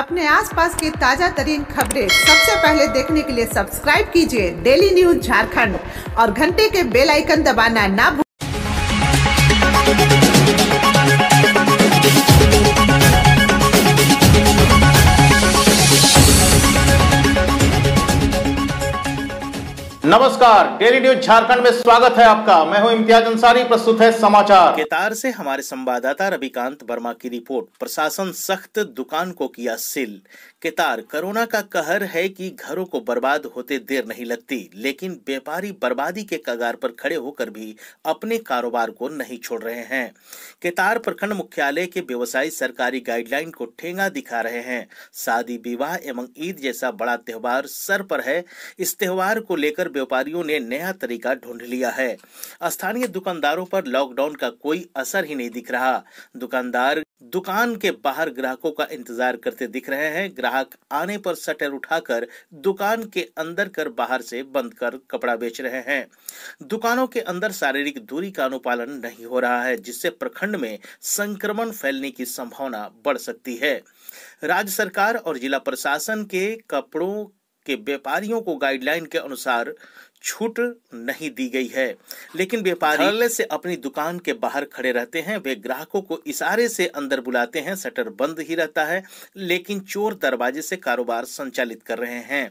अपने आसपास की ताजा तरीन खबरें सबसे पहले देखने के लिए सब्सक्राइब कीजिए डेली न्यूज झारखंड और घंटे के बेल आइकन दबाना ना भूल नमस्कार डेली न्यूज झारखंड में स्वागत है आपका मैं हूं इम्तियाज अंसारी प्रस्तुत है समाचार केतार से हमारे संवाददाता रविकांत वर्मा की रिपोर्ट प्रशासन सख्त दुकान को किया सील केतार कोरोना का कहर है कि घरों को बर्बाद होते देर नहीं लगती लेकिन व्यापारी बर्बादी के कगार पर खड़े होकर भी अपने कारोबार को नहीं छोड़ रहे हैं केतार प्रखंड मुख्यालय के व्यवसायी सरकारी गाइडलाइन को ठेंगा दिखा रहे हैं शादी विवाह एवं ईद जैसा बड़ा त्यौहार सर पर है इस त्यौहार को लेकर व्यापारियों ने नया तरीका ढूंढ लिया है स्थानीय दुकानदारों पर लॉकडाउन का कोई असर ही नहीं दिख रहा दुकानदार दुकान के बाहर ग्राहकों का इंतजार करते दिख रहे हैं ग्राहक आने पर शटर उठाकर दुकान के अंदर कर बाहर से बंद कर कपड़ा बेच रहे हैं दुकानों के अंदर शारीरिक दूरी का अनुपालन नहीं हो रहा है जिससे प्रखंड में संक्रमण फैलने की संभावना बढ़ सकती है राज्य सरकार और जिला प्रशासन के कपड़ों के व्यापारियों को गाइडलाइन के अनुसार छूट नहीं दी गई है लेकिन व्यापारी हाँ। से अपनी दुकान के बाहर खड़े रहते हैं वे ग्राहकों को इशारे से अंदर बुलाते हैं शटर बंद ही रहता है लेकिन चोर दरवाजे से कारोबार संचालित कर रहे हैं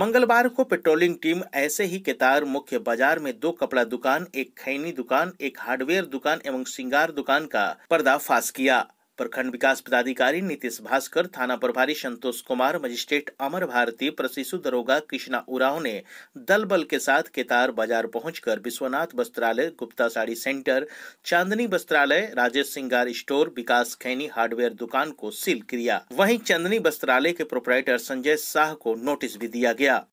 मंगलवार को पेट्रोलिंग टीम ऐसे ही केतार मुख्य बाजार में दो कपड़ा दुकान एक खैनी दुकान एक हार्डवेयर दुकान एवं श्रृंगार दुकान का पर्दाफाश किया प्रखंड विकास पदाधिकारी नीतीश भास्कर थाना प्रभारी संतोष कुमार मजिस्ट्रेट अमर भारती प्रशिशु दरोगा कृष्णा उराव ने दल बल के साथ केतार बाजार पहुंचकर विश्वनाथ वस्त्रालय गुप्ता साड़ी सेंटर चांदनी वस्त्रालय राजेश सिंगार स्टोर विकास खैनी हार्डवेयर दुकान को सील किया वहीं चांदनी वस्त्रालय के प्रोपराइटर संजय शाह को नोटिस भी दिया गया